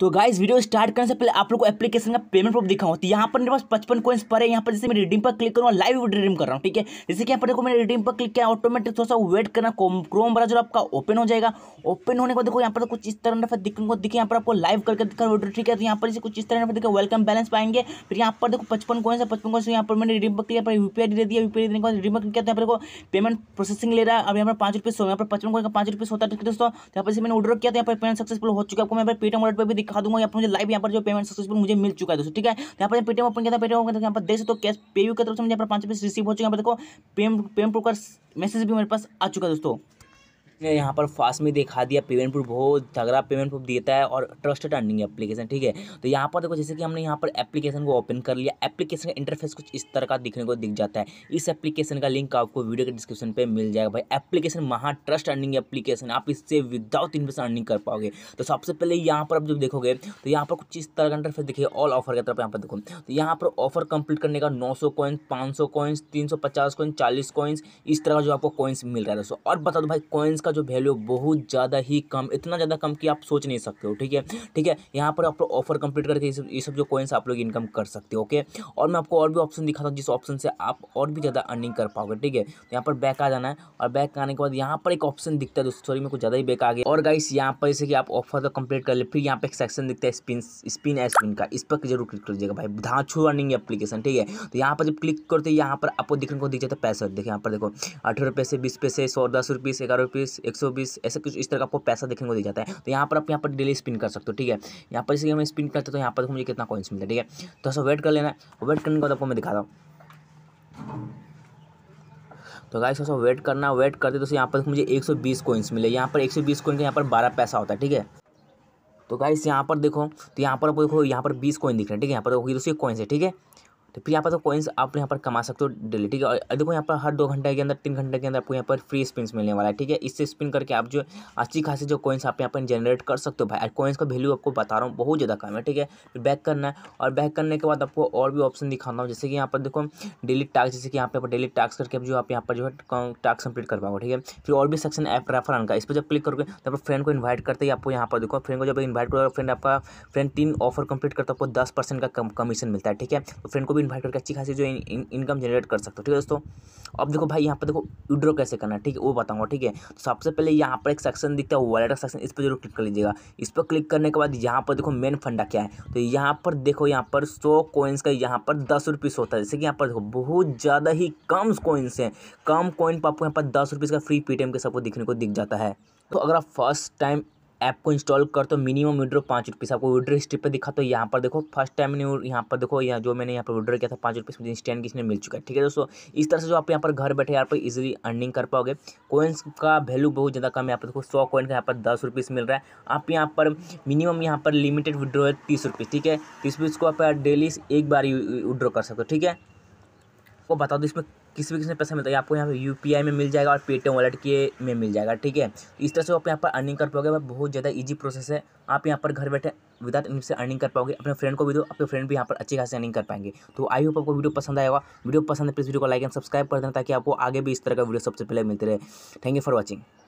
तो guys video start करने से पहले आप लोग को एप्लीकेशन का पेमेंट प्रूफ दिखाऊँ तो यहाँ पर मेरे पास पचपन कोइंस पर है यहाँ पर जैसे मैं रिडीम पर क्लिक करूँ लाइव रिडीम कर रहा हूँ ठीक है जैसे कि यहाँ पर देखो मैंने रिडीम पर क्लिक किया ऑटोमेटिक थोड़ा सा वेट करना क्रोम ब्राउजर आपका ओपन हो जाएगा ओपन होने को देखो यहाँ पर कुछ इस तरह दिखने को दिखे यहाँ पर आपको लाइव करके दिखा वीडियो ठीक है तो यहाँ पर जैसे कुछ इस तरह देखो वेलकम बैलेंस पाएंगे फिर यहाँ पर देखो पचपन कोइंस है पचपन कोइंस यहाँ पर मैंने रिडीम पर क्लिक पर यूपीआई दे दिया यूपीआई देने के बाद रिडीम पर क्लिक किया तो यहाँ पर देखो पेमेंट प्रोसेसिंग ले रहा है अब यहाँ पर पाँच रुपये सौ यहाँ पर पचपन कोइन का पाँच रुपये होता है दोस्तों यहाँ पर मैंने ऑर्डर किया तो यहाँ पर पेमेंट सक्सेसफुल हो चुका है आपको यहाँ पर पेटीएम वॉलेट पर भी दिखा दूंगा यहाँ पर मुझे लाइव यहाँ पर जो पेमेंट सक्सेसफुल मुझे मिल चुका है दोस्तों ठीक है यहाँ पर पेटीएम ओपन किया था पेटीएम यहाँ पर देख सकते हो कैश पे यू की तरफ से मुझे यहाँ पर पाँच रुपये रिसीव हो चुका है देखो पेम पेम प्रोकर मैसेज भी मेरे पास आ चुका है दोस्तों ने यहाँ पर फास्ट में दिखा दिया पेमेंट प्रूफ बहुत तगड़ा पेमेंट प्रूफ देता है और ट्रस्टेड अर्निंग एप्लीकेशन ठीक है तो यहाँ पर देखो जैसे कि हमने यहाँ पर एप्लीकेशन को ओपन कर लिया एप्लीकेशन का इंटरफेस कुछ इस तरह का दिखने को दिख जाता है इस एप्लीकेशन का लिंक आपको वीडियो के डिस्क्रिप्शन पर मिल जाएगा भाई एप्लीकेशन महा ट्रस्ट अर्निंग एप्लीकेशन आप इससे विदाउट इन्वेस्ट अर्निंग कर पाओगे तो सबसे पहले यहाँ पर आप जब देखोगे तो यहाँ पर कुछ इस तरह का इंटरफेस देखिए ऑल ऑफर की तरफ यहाँ पर देखो तो यहाँ पर ऑफर कंप्लीट करने का नौ सौ कॉइन्स पाँच सौ कॉइन्स तीन सौ पचास कॉइन्स चालीस कॉइन्स इस तरह का जो आपको कॉइन्स मिल रहा है दोस्तों और बता दो भाई कॉइन्स इसका जो वैल्यू बहुत ज़्यादा ही कम इतना ज़्यादा कम कि आप सोच नहीं सकते हो ठीक है ठीक है यहाँ पर आप ऑफर कंप्लीट करके ये सब जो कॉइन्स आप लोग इनकम कर सकते हो ओके और मैं आपको और भी ऑप्शन दिखाता हूँ जिस ऑप्शन से आप और भी ज़्यादा अर्निंग कर पाओगे ठीक है तो यहाँ पर बैक आ जाना है और बैक आने के बाद यहाँ पर एक ऑप्शन दिखता है दोस्तों सॉरी मैं कुछ ज़्यादा ही बैक आ गया और गाइस यहाँ पर जैसे कि आप ऑफर तो कंप्लीट कर ले फिर यहाँ पर एक सेक्शन दिखता है स्पिन स्पिन एस स्पिन का इस पर जरूर क्लिक कर लीजिएगा भाई धाछू अर्निंग एप्लीकेशन ठीक है तो यहाँ पर जब क्लिक करते हैं यहाँ पर आपको दिखने को दिख जाता है पैसा देखिए यहाँ पर देखो अठारह रुपये से बीस पैसे सौ दस रुपीस ग्यारह रुपीस 120 एक ऐसा कुछ इस तरह का आपको पैसा देखने को दिख जाता है तो यहाँ पर आप यहाँ पर डेली स्पिन कर सकते हो ठीक है यहाँ पर जैसे हम स्पिन करते तो यहाँ पर मुझे कितना कॉइन्स मिलता है ठीक है तो ऐसा वेट कर लेना है वेट करने के बाद आपको मैं दिखाता हूँ तो गाइस थोड़ा वेट करना वेट करते तो यहाँ पर मुझे 120 कोइंस मिले यहाँ पर 120 कोइन का यहाँ पर 12 पैसा होता है ठीक है तो गाइस यहाँ पर देखो तो यहाँ पर आपको देखो यहाँ पर 20 कोइन दिख रहे हैं ठीक है यहाँ पर देखो ये कॉइन्स है ठीक है तो फिर यहाँ पर तो कोइंस आप यहाँ पर कमा सकते हो डेली ठीक है देखो यहाँ पर हर दो घंटे के अंदर तीन घंटे के अंदर आपको यहाँ पर फ्री स्पिन मिलने वाला है ठीक है इससे स्पिन करके आप जो अच्छी खासी जो कोइंस आप यहाँ पर जनरेट कर सकते हो भाई कोइंस का वैल्यू आपको बता रहा हूँ बहुत ज़्यादा कम है ठीक है फिर बैक करना है और बैक करने के बाद आपको और भी ऑप्शन दिखाता हूँ जैसे कि यहाँ पर देखो डेली टास्क जैसे कि यहाँ पर डेली टास्क करके जो आप यहाँ पर जो है टास्क कंप्लीट कर पाओगे ठीक है फिर और भी सेक्शन ऐप रेफर अन का इस पर जब क्लिक करोगे तो आप फ्रेंड को इन्वाइट करते ही आपको यहाँ पर देखो फ्रेंड को जब इन्वाइट करोगे फ्रेंड आपका फ्रेंड तीन ऑफर कंप्लीट करता है आपको दस परसेंट का कमीशन मिलता है ठीक है तो फ्रेंड को भी इन्वाइट करके अच्छी खासी जो इनकम जनरेट कर सकते हो ठीक है दोस्तों अब देखो भाई यहाँ पर देखो विड्रो कैसे करना है ठीक है वो बताऊँगा ठीक है तो सबसे पहले यहाँ पर एक सेक्शन दिखता है वॉलेट का सेक्शन इस पर जरूर क्लिक कर लीजिएगा इस पर क्लिक करने के बाद यहाँ पर देखो मेन फंडा क्या है तो यहाँ पर देखो यहाँ पर सौ कोइंस का यहाँ पर दस रुपीस होता है जैसे कि यहाँ पर देखो बहुत ज़्यादा ही कम कोइंस हैं कम कोइन पर आपको यहाँ पर दस रुपीज़ का फ्री पेटीएम के सबको दिखने को दिख जाता है तो अगर आप फर्स्ट टाइम ऐप को इंस्टॉल कर तो मिनिमम विड्रो पाँच रुपीस आपको विड्रो हिस्ट्री पे दिखा तो यहाँ पर देखो फर्स्ट टाइम ने यहाँ पर देखो यहाँ जो मैंने यहाँ पर विड्रो किया था पाँच रुपीस मुझे इंस्टेंट किसने मिल चुका है ठीक है दोस्तों इस तरह से जो आप यहाँ पर घर बैठे यहाँ पर इजीली अर्निंग कर पाओगे कोइंस का वैल्यू बहुत ज़्यादा कम यहाँ पर देखो सौ कोइन का यहाँ पर दस रुपीस मिल रहा है आप यहाँ पर मिनिमम यहाँ पर लिमिटेड विड्रो है तीस रुपीस ठीक है तीस रुपीस को आप डेली एक बार विड्रो कर सकते हो ठीक है आपको बता दो इसमें किसी भी किसी में पैसा मिलता है आपको यहाँ पे यू में मिल जाएगा और पेटीएम वॉलेट के में मिल जाएगा ठीक है इस तरह से आप यहाँ पर अर्निंग कर पाओगे बहुत ज़्यादा ईजी प्रोसेस है आप यहाँ पर घर बैठे विदाउट इनसे अर्निंग कर पाओगे अपने फ्रेंड को भी दो अपने फ्रेंड भी यहाँ पर अच्छी खास अर्निंग कर पाएंगे तो आई होप आपको वीडियो पसंद आएगा वीडियो पसंद है प्लीज़ वीडियो को लाइक एंड सब्सक्राइब कर देना ताकि आपको आगे भी इस तरह का वीडियो सबसे पहले मिलते रहे थैंक यू फॉर वॉचिंग